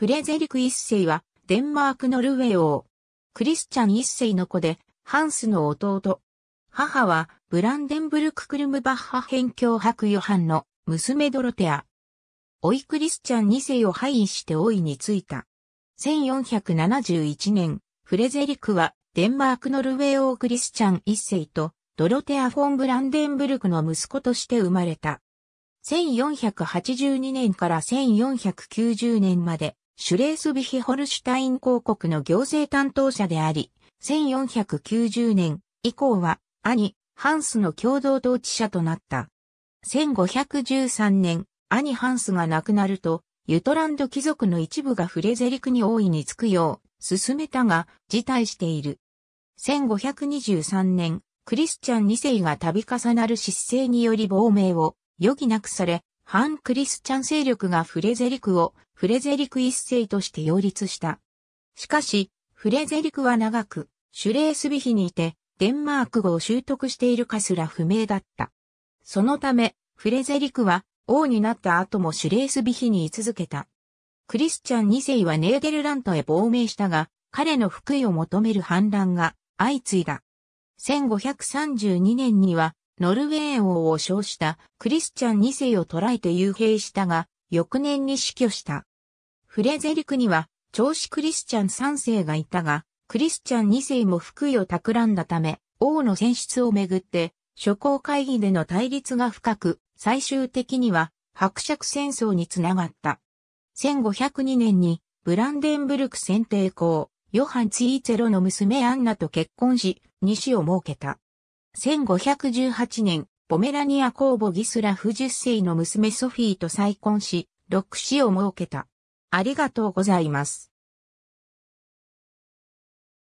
フレゼリク一世は、デンマークノルウェー王。クリスチャン一世の子で、ハンスの弟。母は、ブランデンブルク・クルムバッハ辺境博ヨハンの娘ドロテア。おいクリスチャン二世を廃位して王位についた。1471年、フレゼリクはデンマークノルウェー王クリスチャン一世とドロテア・フォン・ブランデンブルクの息子として生まれた。1482年から1490年までシュレースビヒホルシュタイン公国の行政担当者であり、1490年以降は兄、ハンスの共同統治者となった。1513年、兄ハンスが亡くなると、ユトランド貴族の一部がフレゼリクに大いにつくよう、進めたが、辞退している。1523年、クリスチャン2世が度重なる失政により亡命を余儀なくされ、反クリスチャン勢力がフレゼリクをフレゼリク一世として擁立した。しかし、フレゼリクは長く、シュレースビヒにいて、デンマーク語を習得しているかすら不明だった。そのため、フレゼリクは王になった後もシュレースビヒに居続けた。クリスチャン二世はネーデルラントへ亡命したが、彼の福井を求める反乱が相次いだ。1532年にはノルウェー王を称したクリスチャン2世を捕らえて幽閉したが、翌年に死去した。フレゼリクには、長子クリスチャン3世がいたが、クリスチャン2世も福井を企んだため、王の選出をめぐって、諸公会議での対立が深く、最終的には、伯爵戦争につながった。1502年に、ブランデンブルク選定校、ヨハン・ツィーツェロの娘アンナと結婚し、二を設けた。1518年、ポメラニア公母ギスラフ10世の娘ソフィーと再婚し、6子を設けた。ありがとうございます。